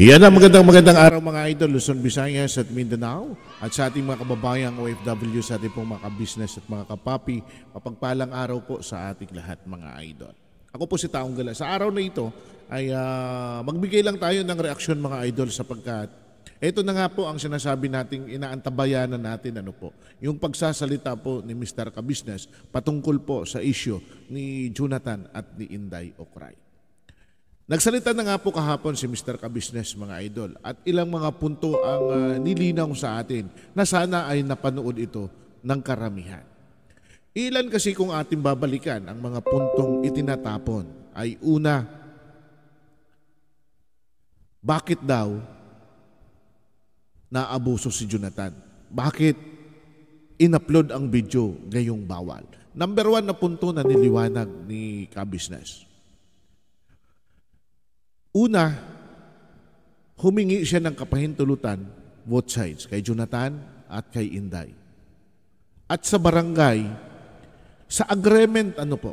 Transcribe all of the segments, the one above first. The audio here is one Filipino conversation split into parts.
Iyan ang magandang magandang araw mga idol, Luzon, Visayas at Mindanao at sa ating mga kababayang OFW sa ating pong mga business at mga kapapi, papagpalang araw po sa ating lahat mga idol. Ako po si Taong Gala. Sa araw na ito ay uh, magbigay lang tayo ng reaksyon mga idol sapagkat ito na nga po ang sinasabi nating inaantabayanan natin ano po. Yung pagsasalita po ni Mr. Kabisnes patungkol po sa isyo ni Jonathan at ni Inday Okray. Nagsalita na nga po kahapon si Mr. Kabusiness mga idol at ilang mga punto ang uh, nilinaw sa atin na sana ay napanood ito ng karamihan. Ilan kasi kung ating babalikan ang mga puntong itinatapon ay una, bakit daw naabuso si Jonathan? Bakit inupload ang video gayong bawal? Number one na punto na niliwanag ni Kabusiness Una, humingi siya ng kapahintulutan both sides, kay Jonathan at kay Inday. At sa barangay, sa agreement ano po,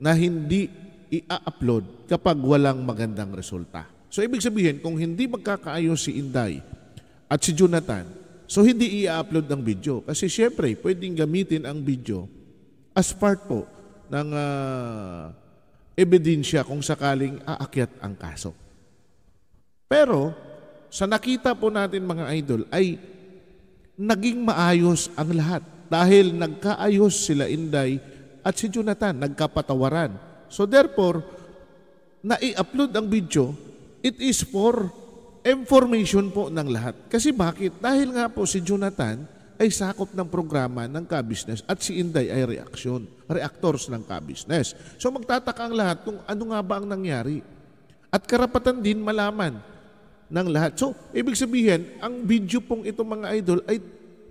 na hindi i-upload kapag walang magandang resulta. So ibig sabihin, kung hindi magkakaayos si Inday at si Jonathan, so hindi i-upload ng video. Kasi syempre, pwedeng gamitin ang video as part po ng uh, ebidensya kung sakaling aakyat ang kaso. Pero sa nakita po natin mga idol ay naging maayos ang lahat dahil nagkaayos sila Inday at si Jonathan nagkapatawaran. So therefore, nai-upload ang video, it is for information po ng lahat. Kasi bakit? Dahil nga po si Jonathan ay sakop ng programa ng K-Business at si Inday ay reaksyon, reactors ng K-Business. So magtataka ang lahat kung ano nga ba ang nangyari. At karapatan din malaman ng lahat. So, ibig sabihin, ang video pong ito mga idol ay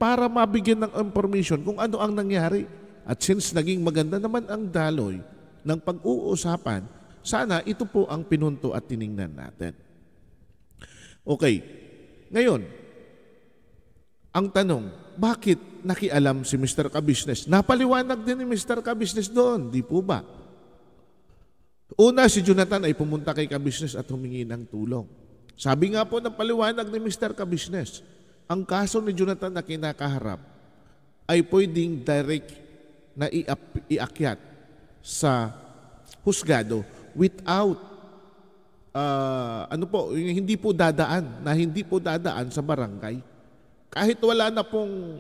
para mabigyan ng information kung ano ang nangyari. At since naging maganda naman ang daloy ng pag-uusapan, sana ito po ang pinunto at tiningnan natin. Okay, ngayon, ang tanong, bakit nakialam si Mr. Kabisnes? Napaliwanag din ni Mr. Kabisnes doon, di po ba? Una, si Jonathan ay pumunta kay Kabisnes at humingi ng tulong. Sabi nga po ng paliwanag ni Mr. Kabisnes, ang kaso ni Jonathan na kinakaharap ay pwedeng direct na iakyat sa husgado without uh, ano po, hindi po dadaan, na hindi po dadaan sa barangay. Kahit wala na pong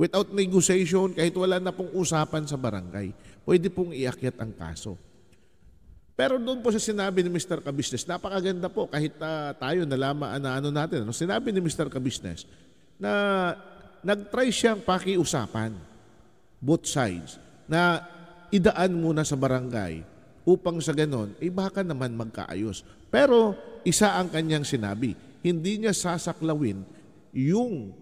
without negotiation, kahit wala na pong usapan sa barangay, pwede pong iakyat ang kaso. Pero doon po sa sinabi ni Mr. Kabisnes, napakaganda po kahit uh, tayo nalaman na ano natin. Ano, sinabi ni Mr. Kabisnes na nagtry siyang pakiusapan both sides na idaan muna sa barangay upang sa ganon, eh baka naman magkaayos. Pero isa ang kanyang sinabi, hindi niya sasaklawin yung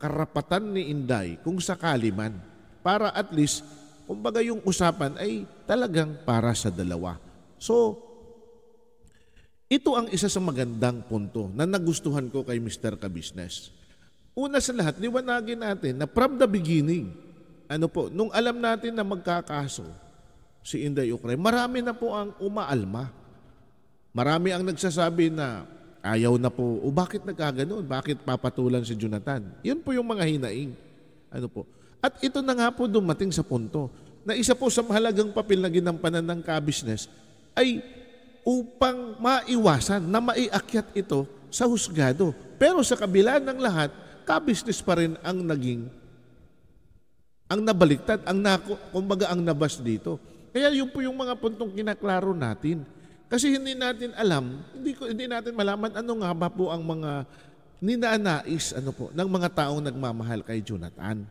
karapatan ni Inday kung sakali man para at least kumbaga yung usapan ay talagang para sa dalawa. So, ito ang isa sa magandang punto na nagustuhan ko kay Mr. Kabisnes. Una sa lahat, liwanagin natin na from the beginning, ano po, nung alam natin na magkakaso si Inday Ukray, marami na po ang umaalma. Marami ang nagsasabi na Ayaw na po, o bakit nagkaganoon? Bakit papatulan si Jonathan? Yun po yung mga hinaing. Ano po? At ito na nga po dumating sa punto na isa po sa mahalagang papel na ginampanan ng ka-business ay upang maiwasan na maiakyat ito sa husgado. Pero sa kabila ng lahat, ka-business pa rin ang naging ang nabaliktad, ang na, kumbaga ang nabas dito. Kaya yun po yung mga puntong kinaklaro natin. Kasi hindi natin alam, hindi, ko, hindi natin malaman ano nga ba po ang mga ninanais ano po, ng mga taong nagmamahal kay Jonathan.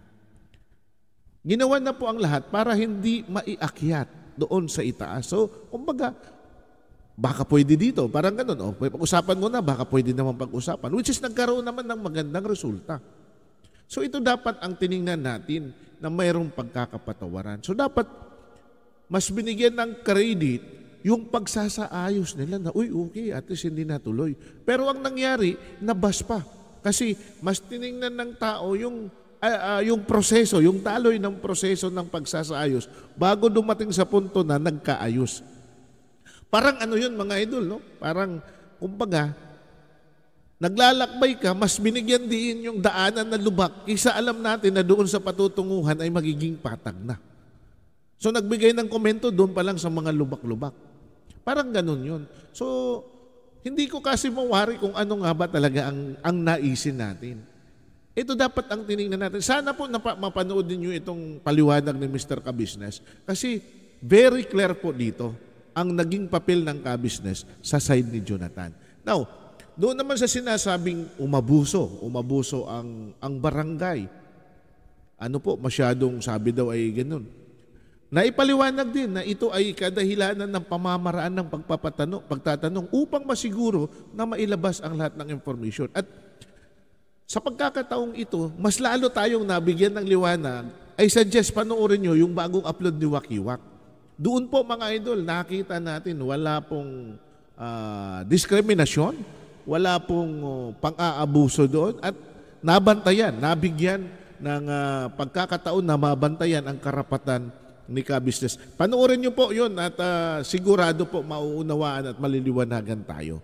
Ginawa na po ang lahat para hindi maiakyat doon sa itaas. So, kumbaga, baka pwede dito. Parang ganun, oh, pag-usapan mo na, baka pwede naman pag-usapan. Which is nagkaroon naman ng magandang resulta. So ito dapat ang tiningnan natin na mayroong pagkakapatawaran. So dapat mas binigyan ng credit yung pagsasaayos nila na, uy, okay, at least hindi natuloy. Pero ang nangyari, nabas pa. Kasi mas tiningnan ng tao yung uh, uh, yung proseso, yung taloy ng proseso ng pagsasaayos bago dumating sa punto na nagkaayos. Parang ano yun mga idol, no? Parang kumbaga, naglalakbay ka, mas binigyan din yung daanan na lubak kaysa alam natin na doon sa patutunguhan ay magiging patag na. So nagbigay ng komento doon pa lang sa mga lubak-lubak. Parang ganun yun. So, hindi ko kasi mawari kung ano nga ba talaga ang, ang naisin natin. Ito dapat ang tinignan natin. Sana po napa, mapanood ninyo itong paliwanag ni Mr. Kabisnes kasi very clear po dito ang naging papel ng kabisnes sa side ni Jonathan. Now, doon naman sa sinasabing umabuso, umabuso ang, ang barangay. Ano po, masyadong sabi daw ay ganun Naipaliwanag din na ito ay kadahilanan ng pamamaraan ng pagpapatanong, pagtatanong upang masiguro na mailabas ang lahat ng information. At sa pagkakataong ito, mas lalo tayong nabigyan ng liwanag, ay suggest panoorin nyo yung bagong upload ni Wakiwak. Doon po mga idol, nakita natin wala pong uh, diskriminasyon, wala pong uh, pang-aabuso doon at nabantayan, nabigyan ng uh, pagkakataon na mabantayan ang karapatan Nika Business. Panoorin niyo po 'yon at uh, sigurado po mauunawaan at maliliwanagan tayo.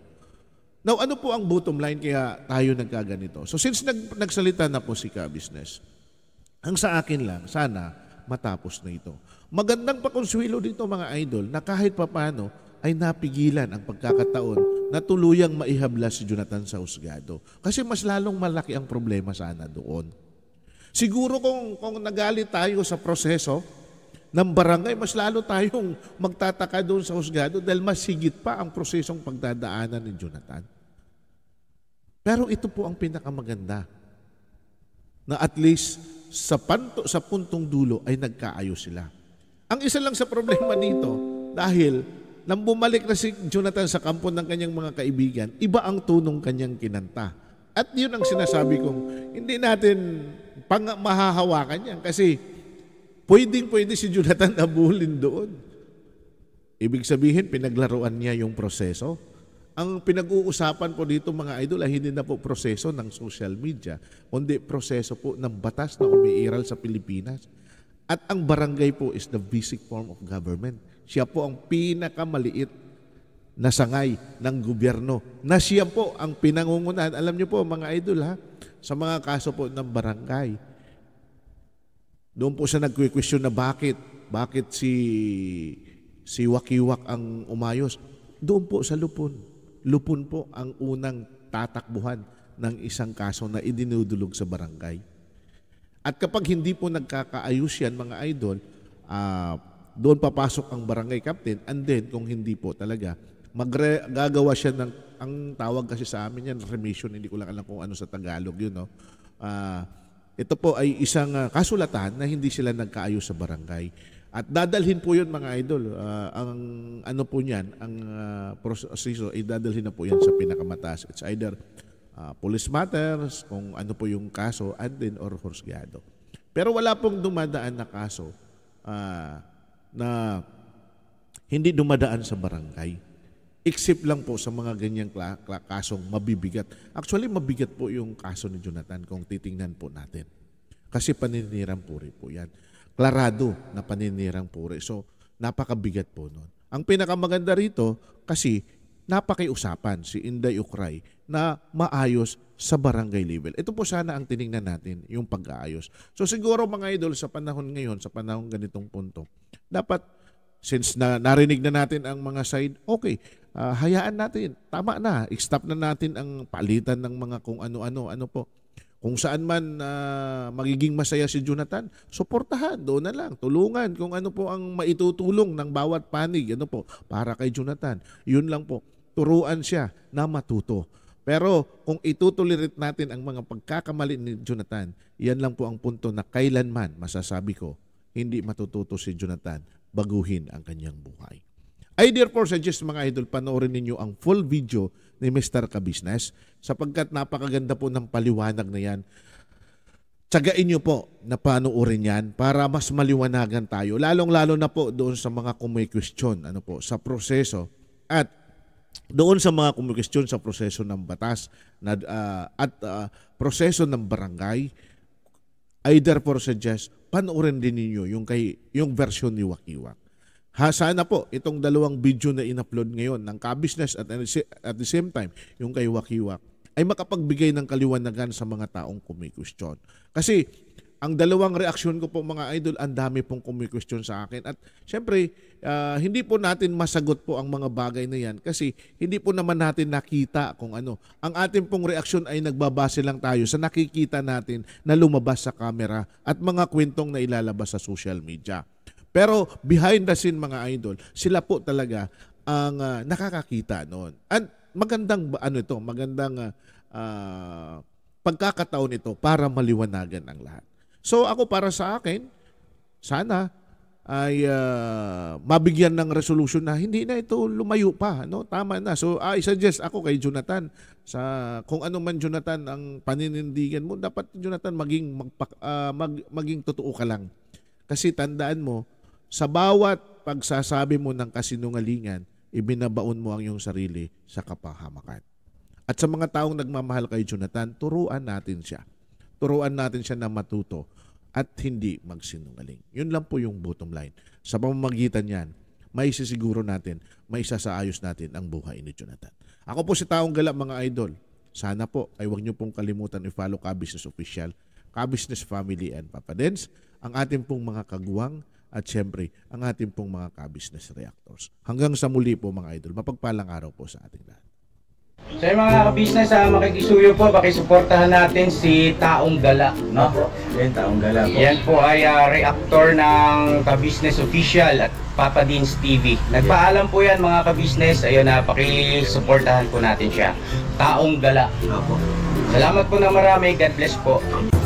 Now, ano po ang bottom line kaya tayo nagkaganito? So since nag, nagsalita na po si Ka Business, ang sa akin lang, sana matapos na ito. Magandang pakonsuelo dito mga idol na kahit papano ay napigilan ang pagkakataon na tuluyang maihabla si Jonathan Sausgado. Kasi mas lalong malaki ang problema sana doon. Siguro kung, kung nagalit tayo sa proseso, ng barangay, mas lalo tayong magtataka doon sa husgado dahil mas higit pa ang prosesong pagdadaanan ni Jonathan. Pero ito po ang pinakamaganda na at least sa, panto, sa puntong dulo ay nagkaayos sila. Ang isa lang sa problema dito, dahil nang bumalik na si Jonathan sa kampo ng kanyang mga kaibigan, iba ang tunong kanyang kinanta. At yun ang sinasabi kong, hindi natin pang mahahawakan yan kasi Pwedeng-pwede si Jonathan abulin doon. Ibig sabihin, pinaglaruan niya yung proseso. Ang pinag-uusapan po dito mga idol ay hindi na po proseso ng social media, kundi proseso po ng batas na umiiral sa Pilipinas. At ang barangay po is the basic form of government. Siya po ang pinakamaliit na sangay ng gobyerno na siya po ang pinangungunahan. Alam niyo po mga idol ha, sa mga kaso po ng barangay, doon po siya nagque-question na bakit? Bakit si si Wakiwak ang umayos? Doon po sa Lupon. Lupon po ang unang tatakbuhan ng isang kaso na idinudulog sa barangay. At kapag hindi po nagkakaayos yan mga idol, uh, doon papasok ang barangay captain and then kung hindi po talaga, magre- siya ng, ang tawag kasi sa amin yan, remission, hindi ko lang alam kung ano sa Tagalog yun, no? Uh, ito po ay isang uh, kasulatan na hindi sila nagkaayos sa barangay. At dadalhin po yun mga idol. Uh, ang ano po niyan, ang uh, proseso, idadalhin na po yan sa pinakamataas. It's either uh, police matters, kung ano po yung kaso, and then or horsgado. Pero wala pong dumadaan na kaso uh, na hindi dumadaan sa barangay. Except lang po sa mga ganyang kasong mabibigat. Actually, mabigat po yung kaso ni Jonathan kung titingnan po natin. Kasi paninirang puri po yan. Klarado na paninirang puri. So, napakabigat po nun. Ang pinakamaganda rito, kasi napakiusapan si Inday Ukray na maayos sa barangay level. Ito po sana ang tiningnan natin, yung pag-aayos. So siguro mga idol, sa panahon ngayon, sa panahon ganitong punto, dapat since na narinig na natin ang mga side, okay, uh, hayaan natin. Tama na, i-stop na natin ang palitan ng mga kung ano-ano. Ano po? Kung saan man uh, magiging masaya si Jonathan, suportahan, doon na lang, tulungan kung ano po ang maitutulong ng bawat panig, ano po, para kay Jonathan. Yun lang po, turuan siya na matuto. Pero kung itutolerate natin ang mga pagkakamali ni Jonathan, yan lang po ang punto na kailanman masasabi ko, hindi matututo si Jonathan baguhin ang kanyang buhay. I therefore suggest mga idol, panoorin ninyo ang full video ni Mr. Kabisnes sapagkat napakaganda po ng paliwanag na yan. Tsagain nyo po na panoorin yan para mas maliwanagan tayo. Lalong-lalo na po doon sa mga kumikwestiyon ano po, sa proseso at doon sa mga kumikwestiyon sa proseso ng batas na, uh, at uh, proseso ng barangay. I therefore suggest panoorin din niyo yung, kay, yung version ni Wakiwak. Ha, sana po itong dalawang video na in-upload ngayon ng Kabisnes at at the same time yung kay Wakiwak ay makapagbigay ng kaliwanagan sa mga taong kumikwestiyon. Kasi ang dalawang reaksyon ko po mga idol, ang dami pong kumikwestiyon sa akin. At syempre, uh, hindi po natin masagot po ang mga bagay na yan kasi hindi po naman natin nakita kung ano. Ang ating pong reaksyon ay nagbabase lang tayo sa nakikita natin na lumabas sa camera at mga kwentong na ilalabas sa social media. Pero behind the scene mga idol, sila po talaga ang uh, nakakakita noon. At magandang ano ito, magandang uh, pagkakataon ito para maliwanagan ang lahat. So ako para sa akin, sana ay uh, mabigyan ng resolution na hindi na ito lumayo pa no tama na so uh, I suggest ako kay Jonathan sa kung ano man Jonathan ang paninindigan mo dapat Jonathan maging magpak, uh, mag, maging totoo ka lang kasi tandaan mo sa bawat pagsasabi mo ng kasinungalingan, ibinabaon mo ang iyong sarili sa kapahamakan. At sa mga taong nagmamahal kay Jonathan, turuan natin siya. Turuan natin siya na matuto at hindi magsinungaling. Yun lang po yung bottom line. Sa pamamagitan niyan, may sisiguro natin, may isasaayos natin ang buhay ni Jonathan. Ako po si Taong Gala mga idol. Sana po ay huwag niyo pong kalimutan i-follow Ka Business Official, Ka Business Family and Papa Dance, ang ating pong mga kaguwang at syempre ang ating pong mga kabisnes reactors. Hanggang sa muli po mga idol, mapagpalang araw po sa ating lahat. Sa so, mga kabisnes business ah, makikisuyo po, pakisuportahan natin si Taong Gala. No? Yan, Taong Gala po. Yan po ay ah, reactor ng kabisnes official at Papa Deans TV. Nagpaalam po yan mga kabisnes, business Ayun na, ah, pakisuportahan po natin siya. Taong Gala. Opo. Salamat po na marami. God bless po.